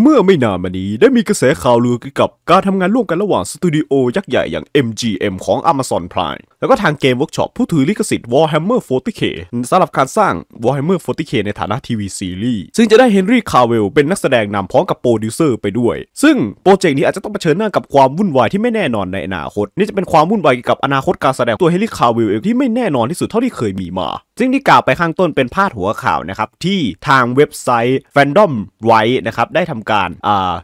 เมื่อไม่นานมานี้ ได้มีกระแสข่าวลือเกี่ยวกับการทำงานร่วมกันระหว่าง สตูดิโอ ยักษ์ใหญ่อย่าง MGM ของ Amazon Prime แล้วก็ทางเกมเวิร์กช็อปผู้ถือลิขสิทธิ์ Warhammer 40k สำหรับการสร้าง Warhammer 40k ในฐานะทีวีซีรีส์ ซึ่งจะได้เฮนรี่คาร์เวลเป็นนักแสดงนำพร้อมกับโปรดิวเซอร์ไปด้วย ซึ่งโปรเจกต์นี้อาจจะต้องเผชิญหน้ากับความวุ่นวายที่ไม่แน่นอนในอนาคต นี่จะเป็นความวุ่นวายเกี่ยวกับอนาคตการแสดงตัวเฮนรี่คาร์เวลเองที่ไม่แน่นอนที่สุดเท่าที่เคยมีมา ซึ่งที่กล่าวไปข้างต้นเป็นพาดหัวข่าวนะครับที่ทางเว็บไซต์ Fandom Right นะครับได้ทำการ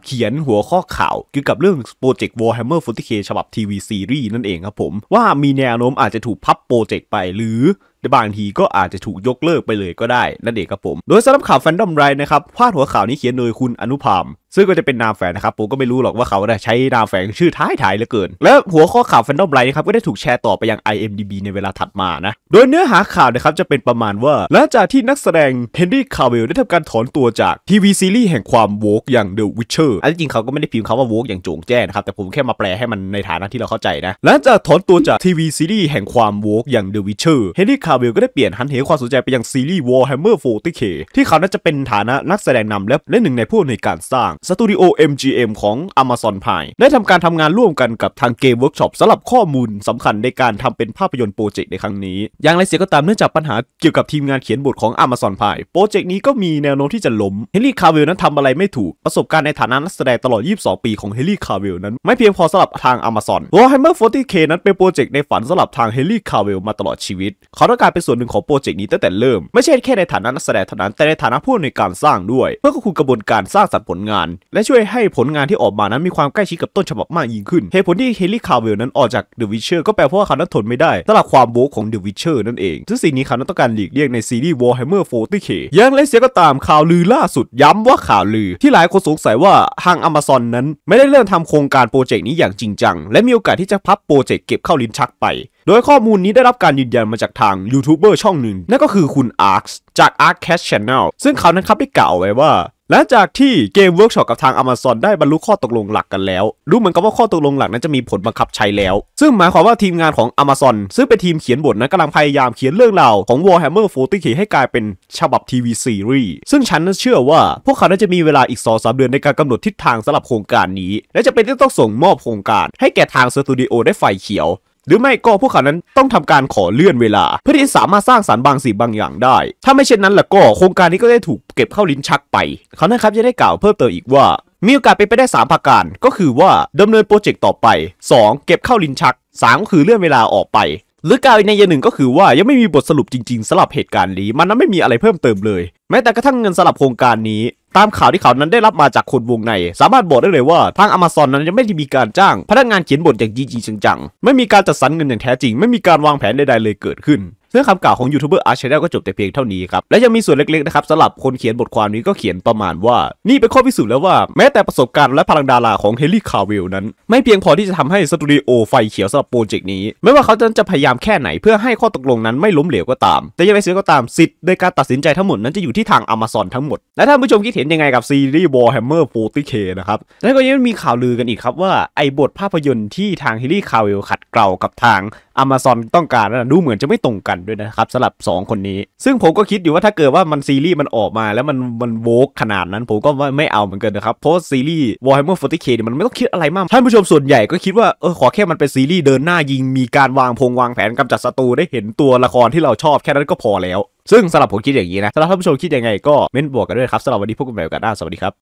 เขียนหัวข้อข่าวเกี่ยวกับเรื่องโปรเจกต์ Warhammer 40k ฉบับ TV วีซีรีส์นั่นเองครับผม ว่ามีแนวโน้มอาจจะถูกพับโปรเจกต์ไปหรือแต่บางทีก็อาจจะถูกยกเลิกไปเลยก็ได้นั่นเองครับผม โดยสำหรับข่าวแฟนดอมไรนะครับ พาดหัวข่าวนี้เขียนโดยคุณอนุพามซึ่งก็จะเป็นนามแฝงนะครับ ผมก็ไม่รู้หรอกว่าเขาได้ใช้นามแฝงชื่อท้ายถ่ายเหลือเกิน และหัวข้อข่าวแฟนดอมไรนนะครับก็ได้ถูกแชร์ต่อไปยัง IMDb ในเวลาถัดมานะ โดยเนื้อหาข่าวนะครับจะเป็นประมาณว่าหลังจากที่นักแสดงเฮนรี่คาร์เวลได้ทำการถอนตัวจากทีวีซีรีส์แห่งความโวกอย่างเดอะวิชเชอร์อันจริงเขาก็ไม่ได้พิมพ์คำว่าโวกอย่างโจงแจ้งนะครับแต่ผมแค่มาแปลให้มันในฐานะที่เราเข้าใจนะหลังจากถอนตัวจากทีวีซีรีส์แห่งความโวกอย่างอะวิชเชอร์เฮนรี่คาเวลก็ได้เปลี่ยนหันเหความสนใจไปยังซีรีส์ Warhammer 40k ที่เขาน่าจะเป็นฐานะนักแสดงนำและลหนึ่งในผู้ในการสร้างสตูดิโอ MGM ของ Amazon p r i m ได้ทำการทำงานร่วมกันกับทางเกมเวิร์กช็อปสำหรับข้อมูลสำคัญในการทำเป็นภาพยนตร์โปรเจกต์ในครั้งนี้ อย่างไรเสียก็ตามเนื่องจากปัญหาเกี่ยวกับทีมงานเขียนบทของ Amazon p r i m โปรเจกต์นี้ก็มีแนวโน้มที่จะล้มเฮลี่คาเวลนั้นทำอะไรไม่ถูกประสบการณ์ในฐานะนักแสดงตลอด 22 ปีของเฮลี่คาเวลนั้น ไม่เพียงพอสำหรับทาง Amazon Warhammer 40k นั้นเป็นโปรเจกต์ในฝันสำหรับทางเฮลี่คาเวลมาตลอดชีวิตเขาตองการเป็นส่วนหนึ่งของโปรเจกต์นี้ตั้งแต่เริ่มไม่ใช่แค่ในฐานะนักแสดงเท่านั้นแต่ในฐานะผู้ในการสร้างด้วย เพื่อควบคุมกระบวนการสร้างสรรค์ผลงาน และช่วยให้ผลงานที่ออกมานั้นมีความใกล้ชิดกับต้นฉบับมากยิ่งขึ้น เหตุผลที่เฮลรี่คาร์เวลนั้นออกจากเดอะวิชเชอร์ก็แปลเพราะว่าเขานั้นทนไม่ได้สำหรับความโบกของเดอะวิชเชอร์นั่นเองซึ่งสิ่งนี้เขานั้นต้องการหลีกเลี่ยงในซีรีส์วอฮมเอร์โฟร์ตี้เคยังไรเสียก็ตามข่าวลือล่าสุดย้ำว่าข่าวลือ ที่หลายคนสงสัยว่าทางอเมซอนนั้น ไม่ได้เริ่มทำโครงการโปรเจกต์นี้อย่างจริงจังและมีโอกาสที่จะพับโปรเจกต์เก็บเข้าลิ้นชักไปโดยข้อมูลนี้ได้รับการยืนยันมาจากทางยูทูบเบอร์ช่องหนึ่งนั่นก็คือคุณอาร์คจาก a r c Cash Channel ซึ่งเขานั้นครับได้กล่าวไว้ว่า หลังจากที่เกมเวิร์กช็อปกับทาง Amazon ได้บรรลุข้อตกลงหลักกันแล้วรู้เหมือนกับว่าข้อตกลงหลักนั้นจะมีผลบังคับใช้แล้ว ซึ่งหมายความว่าทีมงานของ Amazon ซึ่งเป็นทีมเขียนบทนั้นกำลังพยายามเขียนเรื่องราวของ Warhammer 40k ให้กลายเป็นฉบับทีวีซีรีส์ซึ่งฉันนั้นเชื่อว่าพวกเขาจะมีเวลาอีก2สเดือนในการกำหนดทิศทางสำหรับโครงการนี้ และจะเป็นที่ต้องส่งมอบโครงการ ให้แก่ทางสตูดิโอได้ไฟเขียวหรือไม่ก็พวกเขานั้นต้องทำการขอเลื่อนเวลา เพื่อที่สามารถสร้างสารบางสิ่งบางอย่างได้ ถ้าไม่เช่นนั้นล่ะก็โครงการนี้ก็ได้ถูกเก็บเข้าลิ้นชักไปเขานะครับจะได้กล่าวเพิ่มเติมอีกว่า มีโอกาสไปไปได้3ประการก็คือว่าดำเนินโปรเจกต์ต่อไป 2 เก็บเข้าลิ้นชัก3ก็คือเลื่อนเวลาออกไปหรือกล่าวในยงหนึ่งก็คือว่ายังไม่มีบทสรุปจริงๆสำหรับเหตุการณ์นี้ มันนั้นไม่มีอะไรเพิ่มเติมเลยแม้แต่กระทั่งเงินสลับโครงการนี้ ตามข่าวที่เขานั้นได้รับมาจากคนวงใน สามารถบอกได้เลยว่าทางอเมซอนนั้นยังไม่ได้มีการจ้างพนักงานเขียนบทอย่างจริงจังๆไม่มีการจัดสรรเงินอย่างแท้จริง ไม่มีการวางแผนใดๆเลยเกิดขึ้นรื่องคำกล่าวของยูทูบเบอร์อาร์ชเดลก็จบแต่เพียงเท่านี้ครับ และยังมีส่วนเล็กๆนะครับสำหรับคนเขียนบทความนี้ก็เขียนประมาณว่า นี่เป็นข้อพิสูจน์แล้วว่าแม้แต่ประสบการณ์และพลังดาราของเฮลี่คาวิลนั้น ไม่เพียงพอที่จะทำให้สตูดิโอไฟเขียวสำหรับโปรเจกต์นี้ ไม่ว่าเขาจะพยายามแค่ไหนเพื่อให้ข้อตกลงนั้นไม่ล้มเหลวก็ตาม แต่ยังไงเสียก็ตามสิทธิ์ในการตัดสินใจทั้งหมดนั้นจะอยู่ที่ทางอเมซอนทั้งหมดและท่านผู้ชมคิดเห็นยังไงกับซีรีส์ Warhammer 40k นะครับแล้วก็ยังมีข่าวลือกันอีกครับว่าไอบทภาพยนตร์ที่ทางเฮลี่คารวิลขัดเกลากับทางอเมซอนต้องการนั้นดูเหมือนจะไม่ตรงกันด้วยนะครับสำหรับ 2 คนนี้ ซึ่งผมก็คิดอยู่ว่าถ้าเกิดว่ามันซีรีส์มันออกมาแล้วมันมันโวกขนาดนั้น ผมก็ไม่เอาเหมือนกันนะครับ เพราะซีรีส์ Warhammer 40k มันไม่ต้องคิดอะไรมากท่านผู้ชมส่วนใหญ่ก็คิดว่า เออขอแค่มันเป็นซีรีส์เดินหน้ายิงมีการวางพงวางแผนกำจัดศัตรูได้เห็นตัวละครที่เราชอบแค่นั้นก็พอแล้ว ซึ่งสำหรับผมคิดอย่างนี้นะสำหรับท่านผู้ชมคิดยังไงก็เม้นบอกกันด้วยครับสำหรับวันนี้พบกันใหม่โอกาสหน้าสวัสดีครับ